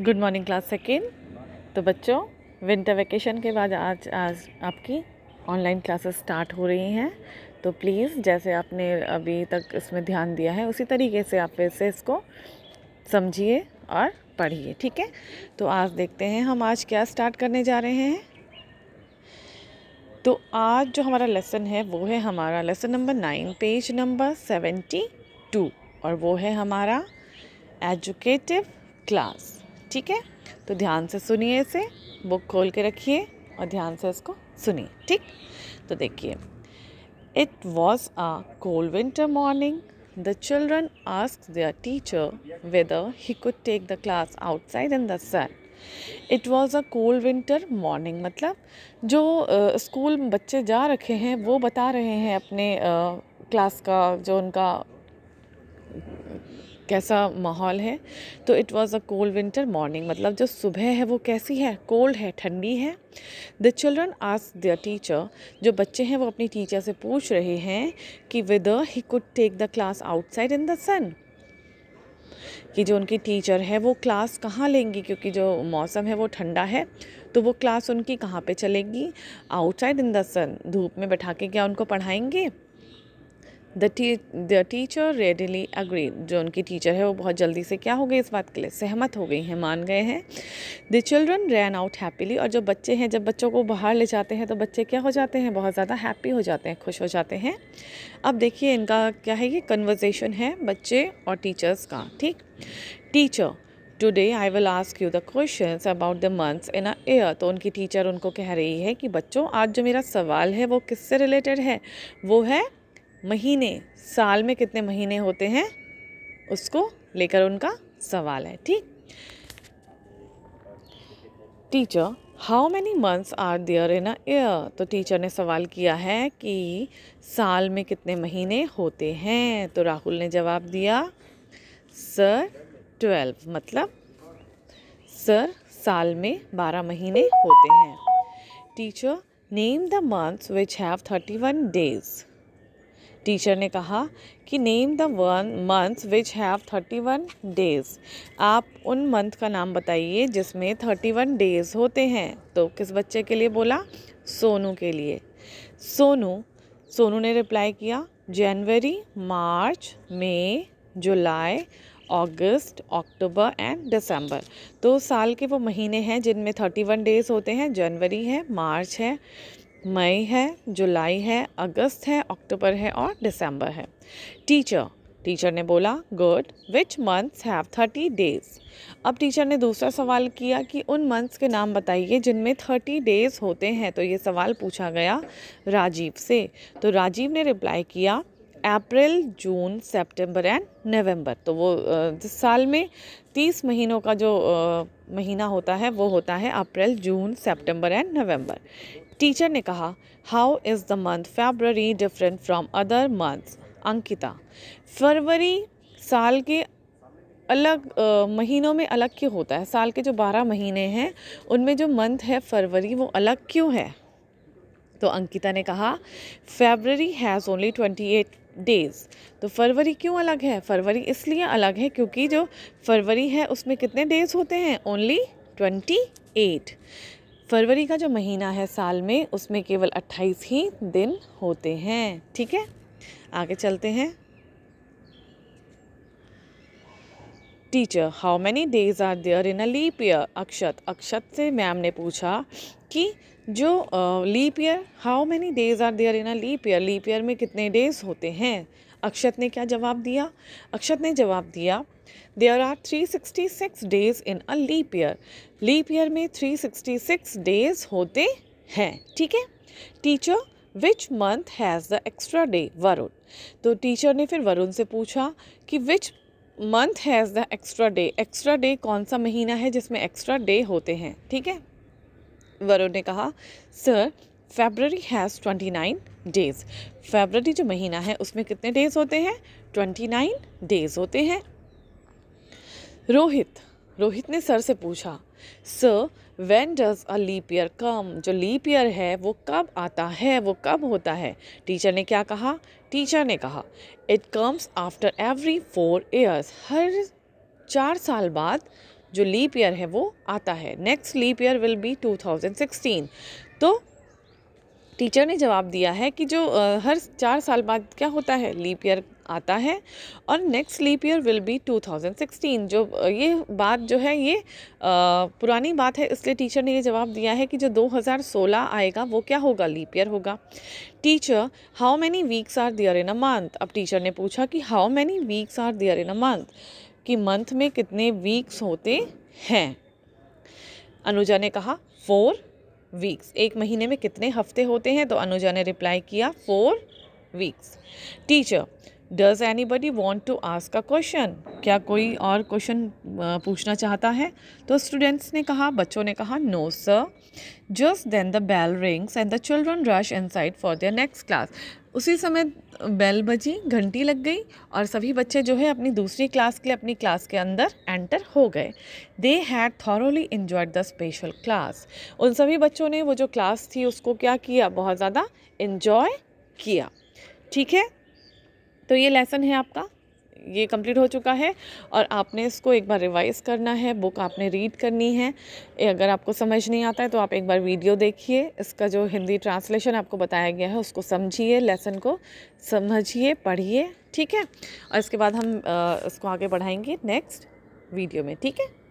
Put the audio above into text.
good morning class second तो बच्चों winter vacation के बाद आज आज आपकी ऑनलाइन क्लासेस स्टार्ट हो रही हैं तो प्लीज़ जैसे आपने अभी तक इसमें ध्यान दिया है उसी तरीके से आप फिर से इसको समझिए और पढ़िए ठीक है तो आज देखते हैं हम आज क्या स्टार्ट करने जा रहे हैं तो आज जो हमारा लेसन है वो है हमारा lesson number nine page number seventy two और वो है हमारा एजुकेटिव क्लास ठीक है तो ध्यान से सुनिए इसे बुक खोल के रखिए और ध्यान से इसको सुनिए ठीक तो देखिए it was a cold winter morning the children ask the teacher whether he could take the class outside in the sun it was a cold winter morning मतलब जो स्कूल uh, बच्चे जा रखे हैं वो बता रहे हैं अपने uh, क्लास का जो उनका कैसा माहौल है तो it was a cold winter morning मतलब जो सुबह है वो कैसी है कोल्ड है ठंडी है the children ask the teacher जो बच्चे हैं वो अपनी टीचर से पूछ रहे हैं कि with he could take the class outside in the sun कि जो उनकी टीचर है वो क्लास कहाँ लेंगी क्योंकि जो मौसम है वो ठंडा है तो वो क्लास उनकी कहाँ पे चलेगी आउटसाइड इन द सन धूप में बैठा के क्या उनको पढ़ाएंगे the t the teacher readily agree जो उनकी टीचर है वो बहुत जल्दी से क्या हो गई इस बात के लिए सहमत हो गई हैं मान गए हैं the children ran out happily और जो बच्चे हैं जब बच्चों को बाहर ले जाते हैं तो बच्चे क्या हो जाते हैं बहुत ज़्यादा हैप्पी हो जाते हैं खुश हो जाते हैं अब देखिए इनका क्या है ये कन्वर्जेशन है बच्चे और टीचर्स का ठीक teacher today I will ask you the question about the months in a year तो उनकी टीचर उनको कह रही है कि बच्चों आज जो मेरा सवाल है वो किससे रिलेटेड है वो है महीने साल में कितने महीने होते हैं उसको लेकर उनका सवाल है ठीक teacher how many months are there in a year तो टीचर ने सवाल किया है कि साल में कितने महीने होते हैं तो राहुल ने जवाब दिया सर ट्वेल्व मतलब सर साल में बारह महीने होते हैं teacher name the months which have thirty one days teacher ने कहा कि name the one month which have thirty one days आप उन मंथ का नाम बताइए जिसमें थर्टी वन डेज़ होते हैं तो किस बच्चे के लिए बोला सोनू के लिए सोनू सोनू ने रिप्लाई किया जनवरी मार्च मई जुलाई अगस्त अक्टूबर एंड दिसंबर तो साल के वो महीने हैं जिनमें थर्टी वन डेज़ होते हैं जनवरी है मार्च है मई है जुलाई है अगस्त है अक्टूबर है और दिसंबर है टीचर टीचर ने बोला good which months have thirty days अब टीचर ने दूसरा सवाल किया कि उन मंथ्स के नाम बताइए जिनमें थर्टी डेज होते हैं तो ये सवाल पूछा गया राजीव से तो राजीव ने रिप्लाई किया अप्रैल जून सितंबर एंड नवंबर तो वो जिस साल में तीस महीनों का जो महीना होता है वो होता है अप्रैल जून सितंबर एंड नवंबर टीचर ने कहा how is the month February different from other months Ankita फरवरी साल के अलग आ, महीनों में अलग क्यों होता है साल के जो बारह महीने हैं उनमें जो मंथ है फरवरी वो अलग क्यों है तो अंकिता ने कहा February has only twenty eight days तो फरवरी क्यों अलग है फरवरी इसलिए अलग है क्योंकि जो फरवरी है उसमें कितने डेज़ होते हैं ओनली ट्वेंटी एट फरवरी का जो महीना है साल में उसमें केवल अट्ठाईस ही दिन होते हैं ठीक है आगे चलते हैं teacher how many days are there in a leap year Akshat Akshat से मैम ने पूछा कि जो leap year how many days are there in a leap year leap year में कितने डेज होते हैं अक्षत ने क्या जवाब दिया अक्षत ने जवाब दिया there are three sixty six days in a leap year leap year में थ्री सिक्सटी सिक्स डेज होते हैं ठीक है teacher which month has the extra day Varun तो टीचर ने फिर वरुण से पूछा कि which month has the extra day extra day कौन सा महीना है जिसमें एक्स्ट्रा डे होते हैं ठीक है वरुण ने कहा sir February has twenty nine days February जो महीना है उसमें कितने डेज़ होते हैं ट्वेंटी नाइन डेज़ होते हैं रोहित रोहित ने सर से पूछा sir when does a leap year come जो लीप ईयर है वो कब आता है वो कब होता है टीचर ने क्या कहा टीचर ने कहा it comes after every four years हर चार साल बाद जो लीप ईयर है वो आता है next leap year will be 2016 तो टीचर ने जवाब दिया है कि जो हर चार साल बाद क्या होता है लीप ईयर आता है और next leap year will be 2016 जो ये बात जो है ये आ, पुरानी बात है इसलिए टीचर ने ये जवाब दिया है कि जो 2016 आएगा वो क्या होगा लीप ईयर होगा teacher how many weeks are there in a month अब टीचर ने पूछा कि how many weeks are there in a month कि मंथ में कितने वीक्स होते हैं अनुजा ने कहा फोर वीक्स एक महीने में कितने हफ्ते होते हैं तो अनुजा ने रिप्लाई किया four weeks teacher does anybody want to ask a question क्या कोई और क्वेश्चन पूछना चाहता है तो स्टूडेंट्स ने कहा बच्चों ने कहा no sir just then the bell rings and the children rush inside for their next class उसी समय बेल बजी घंटी लग गई और सभी बच्चे जो है अपनी दूसरी क्लास के लिए अपनी क्लास के अंदर एंटर हो गए they had thoroughly enjoyed the special class उन सभी बच्चों ने वो जो क्लास थी उसको क्या किया बहुत ज़्यादा इन्जॉय किया ठीक है तो ये लेसन है आपका ये कंप्लीट हो चुका है और आपने इसको एक बार रिवाइज़ करना है बुक आपने रीड करनी है अगर आपको समझ नहीं आता है तो आप एक बार वीडियो देखिए इसका जो हिंदी ट्रांसलेशन आपको बताया गया है उसको समझिए लेसन को समझिए पढ़िए ठीक है और इसके बाद हम इसको आगे बढ़ाएंगे नेक्स्ट वीडियो में ठीक है